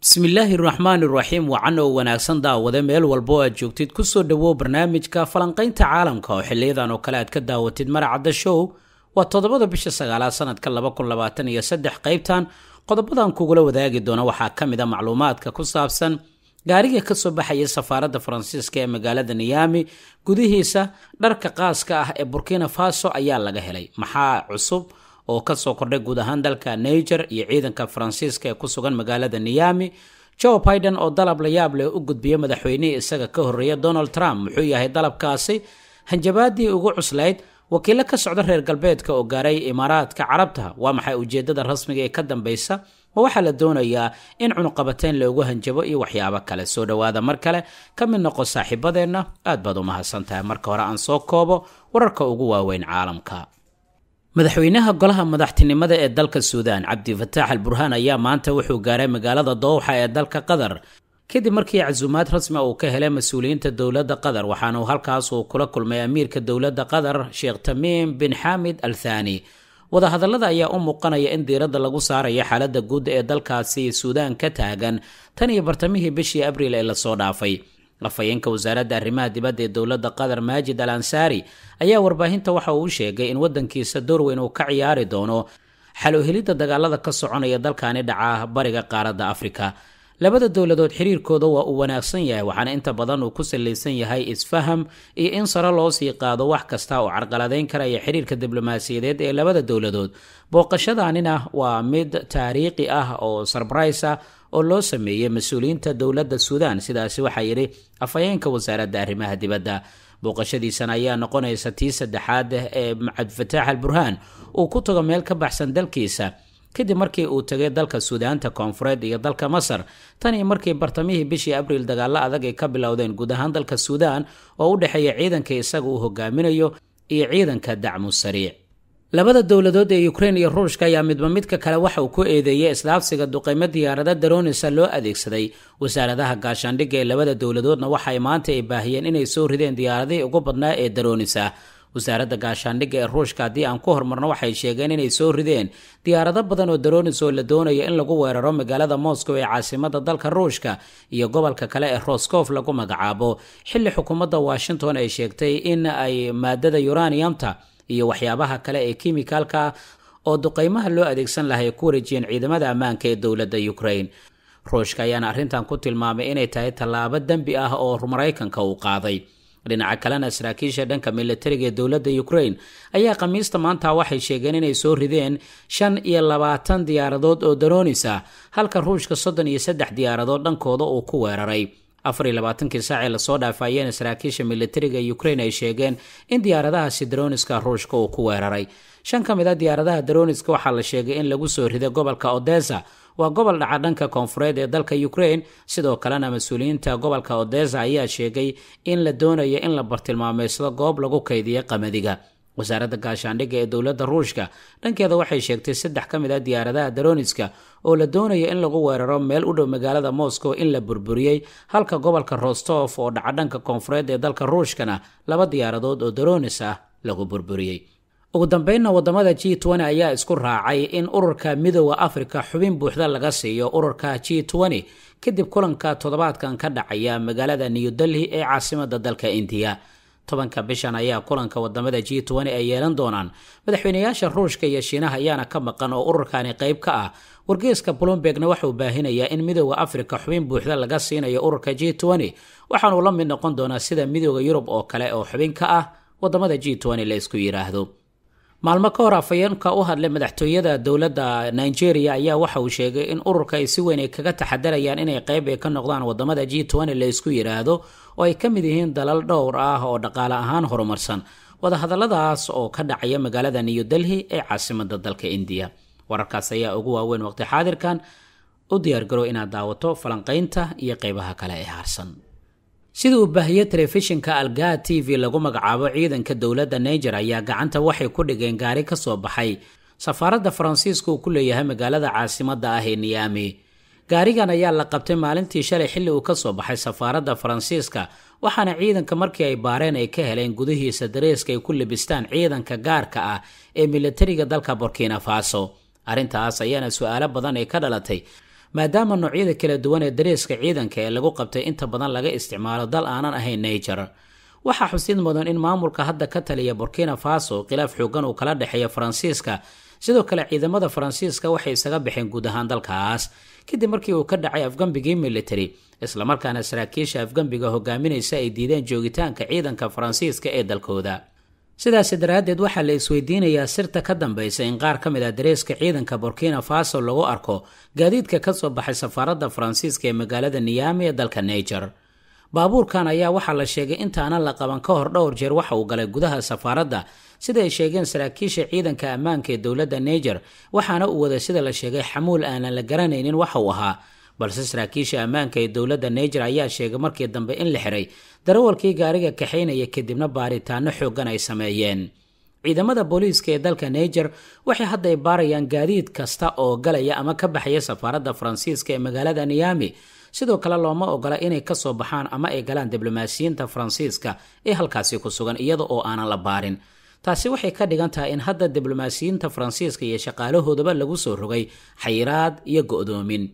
bismillaahi raxmaan iraxiim wacan oo wanaagsan daawade meel walba oo aad joogtid kusoo dhowow barnaamijka falanqaynta caalamka oo xiliyadan oo kale aad ka daawatid maracadda show waa toddobada bisha sagaalaad sanadka laba kun labaatan iyo saddex qaybtan qodobadan kugula wadaagi doona waxaa ka mid a ah macluumaadka ku saabsan gaariga ka soo baxaya safaaradda faransiiska ee magaalada niyaami gudihiisa dharka qaaska ah ee burkina faso ayaa laga helay maxaa cusub oo ka soo kordhay guud ahaan dalka niger iyo ciidanka faransiiska ee ku sugan magaalada niyami joe biden oo dalab la yaab leh u gudbiyey madaxweynihii isaga ka horreeya donald trump muxuu yahay dalabkaasi hanjabaadii ugu cuslayd wakiilo ka socda reer galbeedka oo gaaray imaaraadka carabta waa maxay ujeeddada rasmiga ee ka dambaysa ma waxaa la doonayaa in cunuqabateyn loogu hanjabo iyo waxyaabo kale soo dhowaada mar kale ka mid noqo saaxiibadeenna aad baad u mahadsan tahay marka hore aan soo koobo wararka ugu waaweyn caalamka madaxweynaha golaha madaxtinimada ee dalka suudaan cabdifataax al burhaan ayaa maanta wuxuu gaaray magaalada dowxa ee dalka qatar kadib markii casuumaad rasmi uu ka helay mas-uuliyiinta dowladda qatar waxaanuu halkaas uu kula kulmay amiirka dowladda qatar sheekh tamiim bin xaamid al thaani wadahadallada ayaa u muuqanaya in diiradda lagu saarayo xaaladda guud ee dalkaasi suudaan ka taagan tan iyo bartamihii bishii abriil ee lasoo dhaafay lafayeenka wasaaradda arrimaha dibadda ee dowladda qatar maajid al ansaari ayaa warbaahinta waxa uu sheegay in waddankiisa door weyn uu ka ciyaari doono xal u helidda dagaalada ka soconaya dalkaani dhaca bariga qaaradda afrika labada dowladood xiriirkooda waa uu wanaagsan yahay waxaana inta badan uu ku sallaysan yahay isfaham iyo in sare loo sii qaado wax kasta oo carqaladeyn karaya xiriirka diblomaasiyadeed ee labada dowladood booqashadaanina waa mid taariikhi ah oo sarbrais ah oo loo sameeyey mas-uuliyiinta dowladda suudaan sidaasi waxaa yidhi afhayeenka wasaaradda arrimaha dibadda booqashadiisan ayaa noqonaysa tii saddexaad ee cabdifataax al burhaan uu ku tago meel ka baxsan dalkiisa kadib markii uu tegay dalka suudaanta koonfureed iyo dalka masar tan iyo markii bartamihii bishii abriil dagaalo adag ay ka bilowdeen guud ahaan dalka suudaan oo u dhexeeya ciidanka isaga uu hogaaminayo iyo ciidanka dacmu sariic labada dowladood ee ukrein iyo ruushka ayaa midba midka kale waxa uu ku eedeeyey isdhaafsiga duqeymo diyaarada daroonisa loo adeegsaday wasaaradaha gaashaandhigga ee labada dowladoodna waxay maanta ay baahiyeen inay soo rideen diyaaradihii ugu badnaa ee daroonisa wasaaradda gaashaandhigga ee ruushka haddii aan ku hormarno waxay sheegeen inay soo rideen diyaarado badan oo daroonis oo la doonayo in lagu weeraro magaalada moscow ee caasimada dalka ruushka iyo gobolka kale ee roscof lagu magacaabo xilli xukuumadda washington ay sheegtay in ay maadada uraniamta iyo waxyaabaha kale ee kimikaalka oo duqaymaha loo adeegsan laha ay ku wareejiyeen ciidamada ammaanka ee dowladda ukrain ruushka ayaana arrintan ku tilmaamay inay tahay tallaabo dembi ah oo maraykanka uu qaaday dhinaca kalena saraakiisha dhanka milatariga ee dowladda ukraine ayaa khamiista maanta waxay sheegeen inay soo rideen shan iyo labaatan diyaaradood oo daroonis ah halka ruushka soddon iyo saddex diyaaradood dhankooda uu ku weeraray afar iyo labaatankii saacee lasoo dhaafaayeen saraakiisha militariga ukrain ay sheegeen in diyaaradahaasi daroniska ruushka uu ku weeraray shan ka mid a ah diyaaradaha daroniska waxaa la sheegay in lagu soo riday gobolka odesa waa gobol dhaca dhanka koonfureed ee dalka ukrain sidoo kalena mas-uuliyiinta gobolka odesa ayaa sheegay in la doonayo in la bartilmaameysado goob lagu kaydiyo qamadiga wasaaradda gaashaandhigga ee dowladda ruushka dhankeeda waxay sheegtay saddex ka mid ah diyaaradaha daroniska oo la doonayo in lagu weeraro meel u dhow magaalada moscow in la burburiyey halka gobolka rostof oo dhaca dhanka koonfureed ee dalka ruushkana laba diyaaradood oo daronis ah lagu burburiyey ugu dambeynna wadamada g n ayaa isku raacay in ururka midooda afrika xubin buuxda laga siiyo ururka g n kadib kulanka toddobaadkan ka dhacaya magaalada new delhi ee caasimada dalka indiya tobanka bishan ayaa kulanka wadamada g ay yeelan doonaan madaxweyneyaasha ruushka iyo shiinaha ayaana ka maqan oo ururkani qayb ka ah wargeeska bloombergna waxauu baahinayaa in midooda afrika xubin buuxda laga siinayo ururka g waxaanuu la mid noqon doonaa sida midooda yurub oo kale oo xubin ka ah wadamada g la isku yidhaahdo maalmo ka hor afayeenka u hadlay madaxtooyada dowladda nigeria ayaa waxa uu sheegay in ururka ay si weyn ay kaga taxadarayaan inay qayb ay ka noqdaan wadamada g laysku isku yidhaahdo oo ay ka mid yihiin dalal dhowr ah oo dhaqaale ahaan horumarsan wadahadalladaas oo ka dhacaya magaalada new delhi ee caasimada dalka indiya wararkaas ayaa ugu waaweyn waqti xaadirkan u diyaargarow inaad daawato falanqaynta iyo qeybaha kale ee haarsan sida uu baahiye telefishinka algaa t v lagu magacaabo ciidanka dowladda niger ayaa gacanta waxay ku dhigeen gaari ka soo baxay safaaradda faransiiska uu ku leeyahay magaalada caasimadda ah ee niyaami gaarigan ayaa la qabtay maalintii shalay xilli uu ka soo baxay safaaradda faransiiska waxaana ciidanka markii ay baareen ay ka heleen gudihiisa dareeska ay ku labistaan ciidanka gaarka ah ee milatariga dalka burkina faso arrintaas ayaana su-aalo badan ay ka dhalatay maadaama noocyada kala duwan ee dareeska ciidanka ee lagu qabtay inta badan laga isticmaalo dal aanan ahayn niger waxaa xusid mudan in maamulka hadda ka taliya burkina faso khilaaf xoogan uu kala dhexeeya faransiiska sidoo kale ciidamada faransiiska waxay isaga baxeen guud ahaan dalkaas kadib markii uu ka dhacay afgambigii military islamarkaana saraakiisha afgambiga hogaaminaysa ay diideen joogitaanka ciidanka faransiiska ee dalkooda sidaasi daraaddeed waxaa la isweydiinayaa sirta ka dambaysa in qaar ka mid ah dareeska ciidanka burkina faso lagu arko gaadiidka ka soo baxay safaaradda faransiiska ee magaalada niyaami ee dalka naijer baabuurkan ayaa waxaa la sheegay intaanan la qaban ka hor dhowr jeer waxa uu galay gudaha safaaradda sida ay sheegeen saraakiisha ciidanka ammaanka ee dowladda naijer waxaana uu waday sida la sheegay xamuul aanan la garanaynin waxa uu ahaa balse saraakiisha ammaanka ee dowladda naijer ayaa sheegay markii dambe in la xiray darawalkii gaariga kaxaynaya kadibna baaritaano xooggan ay sameeyeen ciidamada booliiska ee dalka naijer waxay hadda baarayaan gaadiid kasta oo galaya ama ka baxaya safaaradda faransiiska ee magaalada niyaami sidoo kale looma ogola inay kasoo baxaan ama ay galaan diblomaasiyiinta faransiiska ee halkaasi ku sugan iyada oo aanan la baarin taasi waxay ka dhigan tahay in hadda diblomaasiyiinta faransiiska iyo shaqaalahoodaba lagu soo rogay xayiraad iyo go'doomin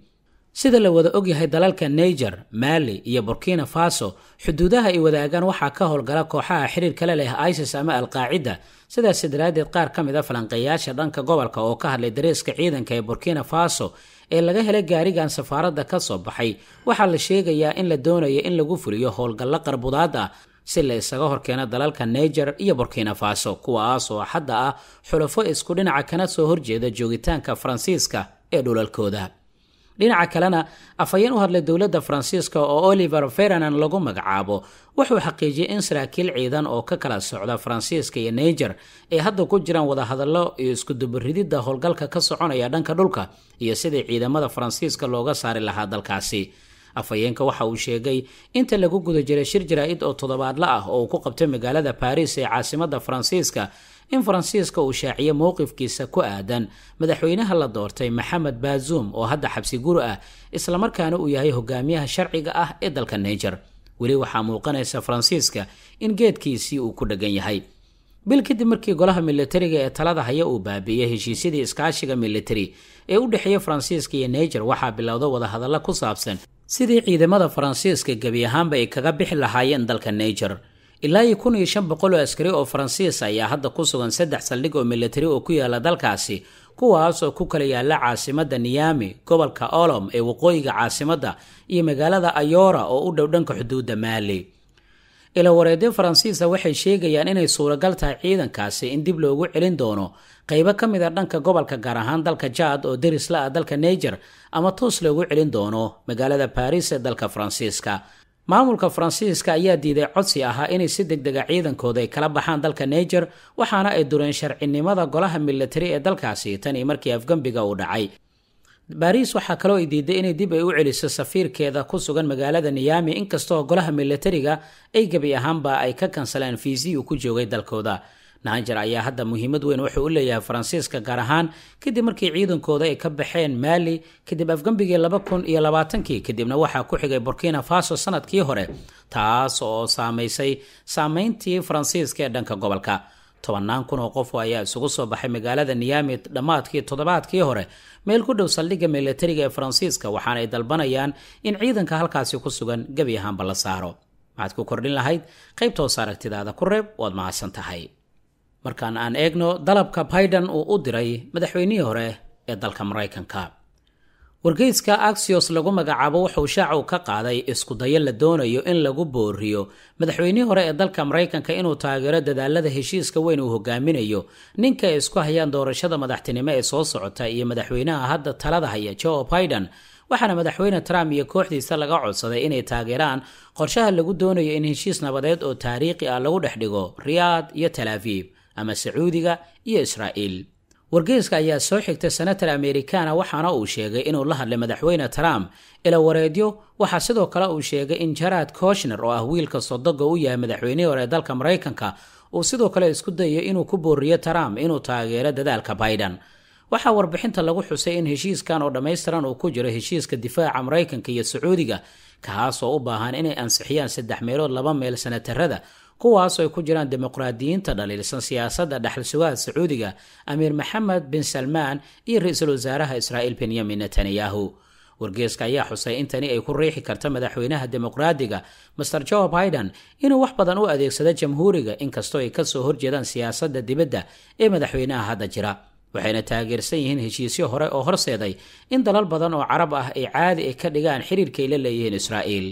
sida la wada ogyahay dalalka naiger maali iyo burkina faso xuduudaha ay wadaagaan waxaa ka howlgala kooxaha xiriirka le leh isis ama alqaacida sidaas daraaddeed qaar ka mid a ah falanqeeyaasha dhanka gobolka oo ka hadlay dareeska ciidanka ee burkina faso ee laga helay gaarigan safaaradda ka soo baxay waxaa la sheegayaa in la doonayo in lagu fuliyo howlgallo qarbudaad ah si la isaga horkeeno dalalka niger iyo burkina faso kuwaas oo hadda ah xulafo isku dhinaca kana soo horjeeda joogitaanka faransiiska ee dhulalkooda dhinaca kalena afhayeen u hadlay dowladda faransiiska oo oliver ferenan lagu magacaabo wuxuu xaqiijiyey in saraakiil ciidan oo ka kala socda faransiiska iyo naiger ay hadda ku jiraan wadahadallo iyo iskudubarididda howlgalka ka soconaya dhanka dhulka iyo sidii ciidamada faransiiska looga saari lahaa dalkaasi afhayeenka waxa uu sheegay inta lagu guda jiray shir jaraa'id oo toddobaadla ah oo uu ku qabtay magaalada baris ee caasimadda faransiiska in faransiiska uu shaaciyo mowqifkiisa ku aadan madaxweynaha la doortay maxamed baazuum oo hadda xabsi ah islamarkaana uu yahay hogaamiyaha sharciga ah ee dalka niger weli waxaa muuqanaysa faransiiska in geedkiisii uu ku dheggan yahay bil kadib markii golaha militariga ee talada haya uu baabiiyey heshiisyadii iskaashiga militari ee u dhexeeya faransiiska iyo neger waxaa bilowda wadahadalla ku saabsan sidii ciidamada faransiiska gebi ahaanba ay kaga bixi lahaayeen dalka niger ilaa iyo kun iyo shan boqol oo askari oo faransiis ayaa hadda ku sugan saddex saldhig oo milatari oo ku yaala dalkaasi kuwaas oo ku kala yaalla caasimada niyaami gobolka olom ee waqooyiga caasimadda iyo magaalada ayora oo u dhow dhanka xuduudda maali ilawareedyo faransiisa waxay sheegayaan inay suuragal tahay ciidankaasi in dib loogu celin doono qaybo ka mid a ah dhanka gobolka gaar ahaan dalka jaad oo deris la ah dalka naiger ama toos loogu celin doono magaalada baris ee dalka faransiiska maamulka faransiiska ayaa diiday codsi ahaa inay si degdega ciidankooda ay kala baxaan dalka niger waxaana ay dureen sharcinimada golaha milatari ee dalkaasi tan iyo markii afgembiga uu dhacay baris waxaa kaloo ay diiday inay dib ay u celiso safiirkeeda ku sugan magaalada niyaami inkastoo golaha milatariga ay gebi ahaanba ay ka kansaleen fiisii uu ku joogay dalkooda nahanjar ayaa hadda muhiimad weyn wuxuu u leeyahay faransiiska gaar ahaan kadib markii ciidankooda ay ka baxeen maali kadib afgembigii laba kun iyo labaatankii kadibna waxaa ku xigay burkina faso sanadkii hore taas oo saamaysay saamayntii faransiiska ee dhanka gobolka tobannaan kun oo qof ayaa isugu soo baxay magaalada niyaami dhammaadkii toddobaadkii hore meel ku dhow saldhigga milatariga ee faransiiska waxaana ay dalbanayaan in ciidanka halkaasi ku sugan gebi ahaanba la saaro maxaad ku kordhin lahayd qaybta aragtidaada ku reeb waad mahadsan tahay markaan aan eegno dalabka baidan uu u diray madaxweynihii hore ee dalka maraykanka wargeyska axios lagu magacaabo wuxuu shaacu ka qaaday iskudayo la doonayo in lagu booriyo madaxweynihii hore ee dalka maraykanka inuu taageero dadaalada heshiiska weyn uu hogaaminayo ninka ay isku hayaan doorashada madaxtinimo ee soo socota iyo madaxweynaha hadda talada haya joe baidan waxaana madaxweyne trump iyo kooxdiisa laga codsaday inay taageeraan qorshaha lagu doonayo in heshiis nabadeed oo taariikhi ah lagu dhex dhigo riyaad iyo talaafib ama sacuudiga iyo israa'iil wargeyska ayaa soo xigtay senator amerikaana waxaana uu sheegay inuu la hadlay madaxweyne trump ila wareedyo waxaa sidoo kale uu sheegay in jarad koshner oo ah wiilka sodoga u yahay madaxweynihii hore ee dalka maraykanka uu sidoo kale isku dayayo inuu ku booriyo trump inuu taageero dadaalka biden waxaa warbixinta lagu xusay in heshiiskan oo dhammaystiran uu ku jiro heshiiska difaaca maraykanka iyo sacuudiga kaas oo u baahan inay ansixiyaan saddex meelood laba meel senatarada kuwaas oo ay ku jiraan dimuqraadiyiinta dhaliilsan siyaasadda dhexal sugaad sacuudiga amiir maxamed bin salmaan iyo ra-iisul wasaaraha israa'iil benyamin netanyahu wargeeska ayaa xusay intani ay ku riixi karta madaxweynaha dimuqraadiga master jo biden inuu wax badan u adeegsado jamhuuriga inkastoo ay ka soo horjeedaan siyaasadda dibadda ee madaxweynaha hadda jira waxayna taageersan yihiin heshiisyo hore oo horseeday in dalal badan oo carab ah ay caadi ay ka dhigaan xiriirkay la leeyihiin israa'iil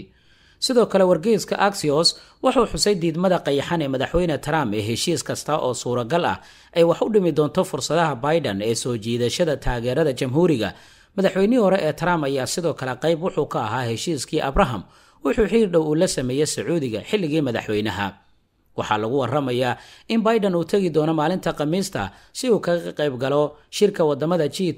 sidoo kale wargeyska axios wuxuu xusay diidmada qayaxan ee madaxweyne trump ee heshiis kasta oo suuragal ah ay wax u dhimi doonto fursadaha biden ee soo jiidashada taageerada jamhuuriga madaxweynihii hore ee trump ayaa sidoo kale qayb wuxuu ka ahaa heshiiskii abraham wuxuu xiir dhow uu la sameeyey sacuudiga xilligii madaxweynaha waxaa lagu waramayaa in biden uu tegi doono maalinta khamiista si uu kaga qayb galo shirka wadamada g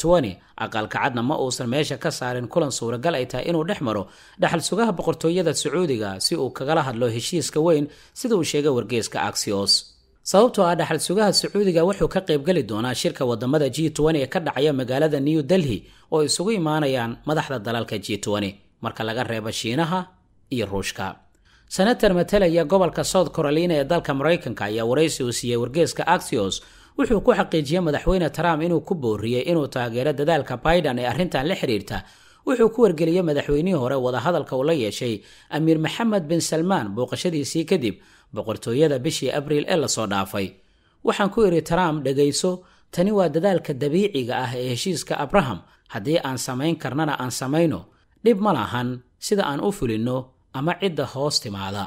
aqalka cadna ma uusan meesha ka saarin kulan suuragal ay tahay inuu dhex maro dhaxal sugaha boqortooyada sacuudiga si uu kagala hadlo heshiiska weyn sida uu sheegay wargeyska axios sababtoo ah dhaxal sugaha sacuudiga wuxuu ka qaybgeli doonaa shirka wadamada g ee ka dhacaya magaalada new delhi oo isugu imaanayaan madaxda dalalka g marka laga reebo shiinaha iyo ruushka senator matalaya gobolka south carolina ee dalka maraykanka ayaa waraysi uu siiyey wargeeska axios wuxuu ku xaqiijiyey madaxweyne trump inuu ku booriyey inuu taageero dadaalka baidan ee arrintan la xidhiirta wuxuu ku wargeliyey madaxweynihii hore wadahadalka uu la yeeshay amiir maxamed bin salmaan booqashadiisii kadib boqortooyada bishii abriil ee lasoo dhaafay waxaan ku idhi trump dhegayso tani waa dadaalka dabiiciga ah ee heshiiska abraham haddii aan samayn karnana aan samayno dhib ma lahan sida aan u fulinno ama cidda hoos timaada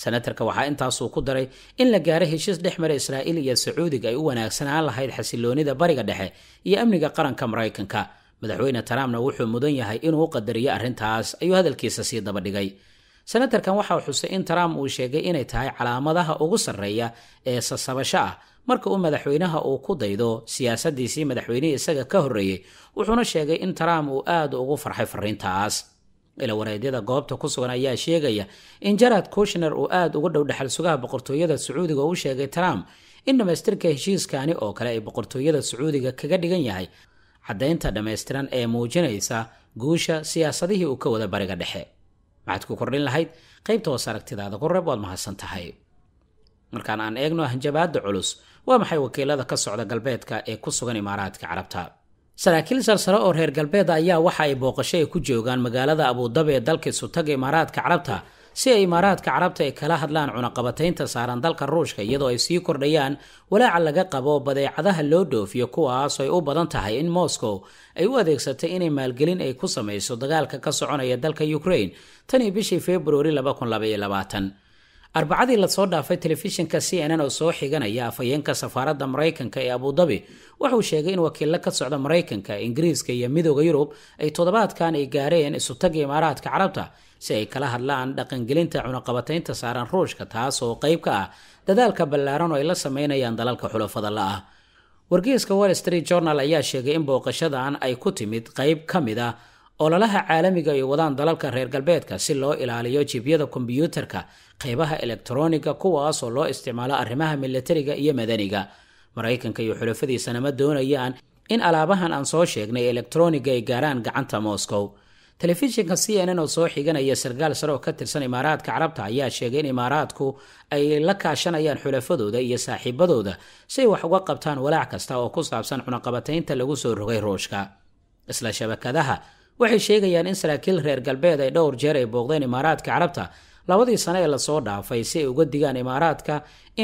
senatarka waxaa intaasuu ku daray in la gaaro heshiis dhex mara israa'iil iyo sacuudiga ay u wanaagsanaan lahayd xasiloonida bariga dhexe iyo amniga qaranka maraykanka madaxweyne trumpna wuxuu mudan yahay inuu u qadariyo arrintaas ayuu hadalkiisa sii dabadhigay senatarkan waxaa xusay in trump uu sheegay inay tahay calaamadaha ugu sarreeya ee sasabasho ah marka uu madaxweynaha uu ku daydo siyaasaddiisii madaxweynihii isaga ka horreeyey wuxuuna sheegay in trump uu aad ugu farxay fariintaas ila wareedyada goobta ku sugan ayaa sheegaya in jarad kushner uu aada uga dhow dhexal sugaha boqortooyada sacuudiga uu sheegay trump in dhammaystirka heshiiskani oo kale ay boqortooyada sacuudiga kaga dhigan yahay caddaynta dhammaystiran ee muujinaysa guusha siyaasadihii uu ka wada bariga dhexe maxaad ku kordhin lahayd qaybta hoos aragtidaada ku waad mahadsan tahay markaan aan eegno hanjabaadda culus waa maxay wakiilada ka socda galbeedka ee ku sugan imaaraadka carabta saraakiil sarsare oo reer galbeeda ayaa waxa ay booqasho ay ku joogaan magaalada abudabi ee dalka isu imaaraadka carabta si ay imaaraadka carabta ay kala hadlaan cunaqabataynta saaran dalka ruushka iyadoo ay sii kordhayaan walaaca laga qabo badeecadaha loo dhoofiyo kuwaas ay u badan tahay in moscow ay u adeegsatay inay maalgelin ay ku samayso dagaalka ka soconaya dalka ukrain tan iyo bishii februari arbacadii lasoo dhaafay telefishinka c n n oo soo xiganaya afhayeenka safaaradda maraykanka ee abudabi wuxuu sheegay in wakiillo ka socda maraykanka ingiriiska iyo midooda yurub ay toddobaadkan ay gaareen isutagga imaaraadka carabta si ay kala hadlaan dhaqangelinta cunaqabataynta saaran ruushka taas oo qayb ka ah dadaalka ballaaran oo ay la sameynayaan dalalka xulafada la ah wargeyska wall street journal ayaa sheegay in booqashadan ay ku timid qayb ka mid ah ololaha caalamiga ay wadaan dalalka reer galbeedka si loo ilaaliyo jibyada kombyuutarka qaybaha elektroniga kuwaasoo loo isticmaalo arrimaha milatariga iyo madaniga maraykanka iyo xulafadiisana ma doonayaan in alaabahan aan soo sheegnay elektroniga ay gaaraan gacanta moscow telefishinka c n n oo soo xiganaya sargaal sare oo ka tirsan imaaraadka carabta ayaa sheegay in imaaraadku ay la kaashanayaan xulafadooda iyo saaxiibadooda si ay wax uga qabtaan walaac kasta oo ku saabsan cunaqabataynta lagu soo rogay ruushka isla shabakadaha waxay sheegayaan in saraakiil reer galbeed ay dhowr jeer ay booqdeen imaaraadka carabta labadii sane ee lasoo dhaafay si ay uga digaan imaaraadka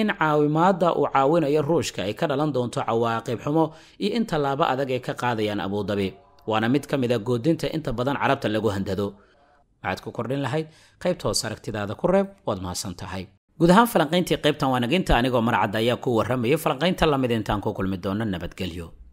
in caawimaadda uu caawinayo ruushka ay ka dhalan doonto cawaaqib xumo iyo in tallaabo adag ay ka qaadayaan abuudabi waana mid ka mid a ah goodinta inta badan carabta lagu handado waxaad ku kordhin lahayd qaybta hoos aragtidaada ku reeb waad mahadsan tahay guud ahaan falanqayntii qaybtan waanaginta anigoo marcadda ayaa ku warramaya falanqaynta lamid ah intaan ku kulmi doono nabadgelyo